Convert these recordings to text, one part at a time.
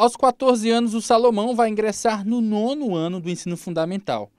Aos 14 anos, o Salomão vai ingressar no nono ano do ensino fundamental.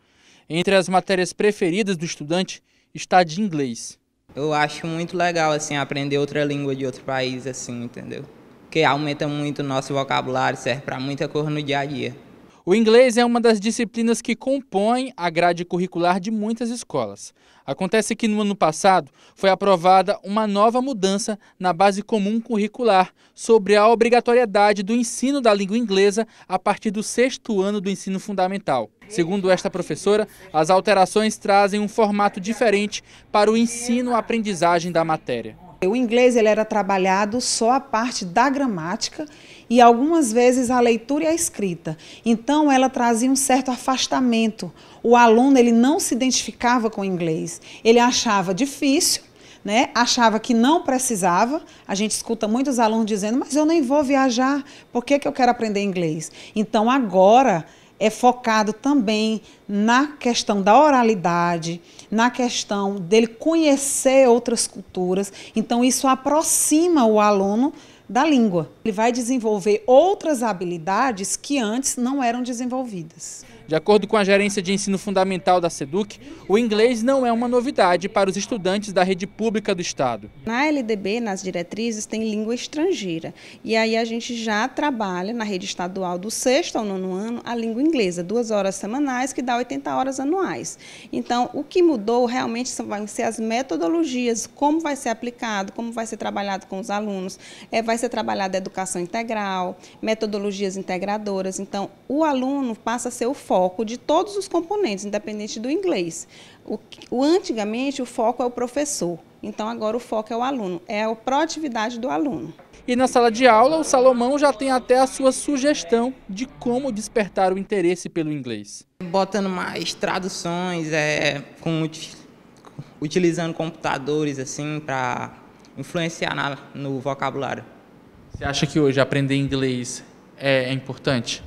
Entre as matérias preferidas do estudante está de inglês. Eu acho muito legal assim aprender outra língua de outro país assim, entendeu? Que aumenta muito o nosso vocabulário, serve para muita coisa no dia a dia. O inglês é uma das disciplinas que compõem a grade curricular de muitas escolas. Acontece que no ano passado foi aprovada uma nova mudança na base comum curricular sobre a obrigatoriedade do ensino da língua inglesa a partir do sexto ano do ensino fundamental. Segundo esta professora, as alterações trazem um formato diferente para o ensino-aprendizagem da matéria. O inglês ele era trabalhado só a parte da gramática e algumas vezes a leitura e a escrita. Então ela trazia um certo afastamento. O aluno ele não se identificava com o inglês. Ele achava difícil, né? Achava que não precisava. A gente escuta muitos alunos dizendo: "Mas eu nem vou viajar, por que que eu quero aprender inglês?". Então agora é focado também na questão da oralidade, na questão dele conhecer outras culturas. Então, isso aproxima o aluno da língua. Ele vai desenvolver outras habilidades que antes não eram desenvolvidas. De acordo com a gerência de ensino fundamental da SEDUC, o inglês não é uma novidade para os estudantes da rede pública do Estado. Na LDB, nas diretrizes, tem língua estrangeira. E aí a gente já trabalha na rede estadual do sexto ao nono ano a língua inglesa, duas horas semanais, que dá 80 horas anuais. Então, o que mudou realmente são, vão ser as metodologias, como vai ser aplicado, como vai ser trabalhado com os alunos, é, vai ser trabalhada educação integral, metodologias integradoras. Então, o aluno passa a ser o foco de todos os componentes, independente do inglês. O, o antigamente o foco é o professor. Então agora o foco é o aluno, é a proatividade do aluno. E na sala de aula, o Salomão já tem até a sua sugestão de como despertar o interesse pelo inglês. Botando mais traduções, é, com, utilizando computadores assim para influenciar na, no vocabulário. Você acha que hoje aprender inglês é, é importante?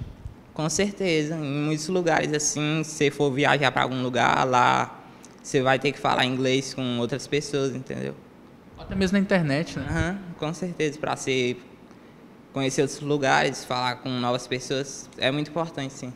Com certeza. Em muitos lugares, assim, se for viajar para algum lugar lá, você vai ter que falar inglês com outras pessoas, entendeu? Até mesmo na internet, né? Uhum, com certeza, para você conhecer outros lugares, falar com novas pessoas, é muito importante, sim.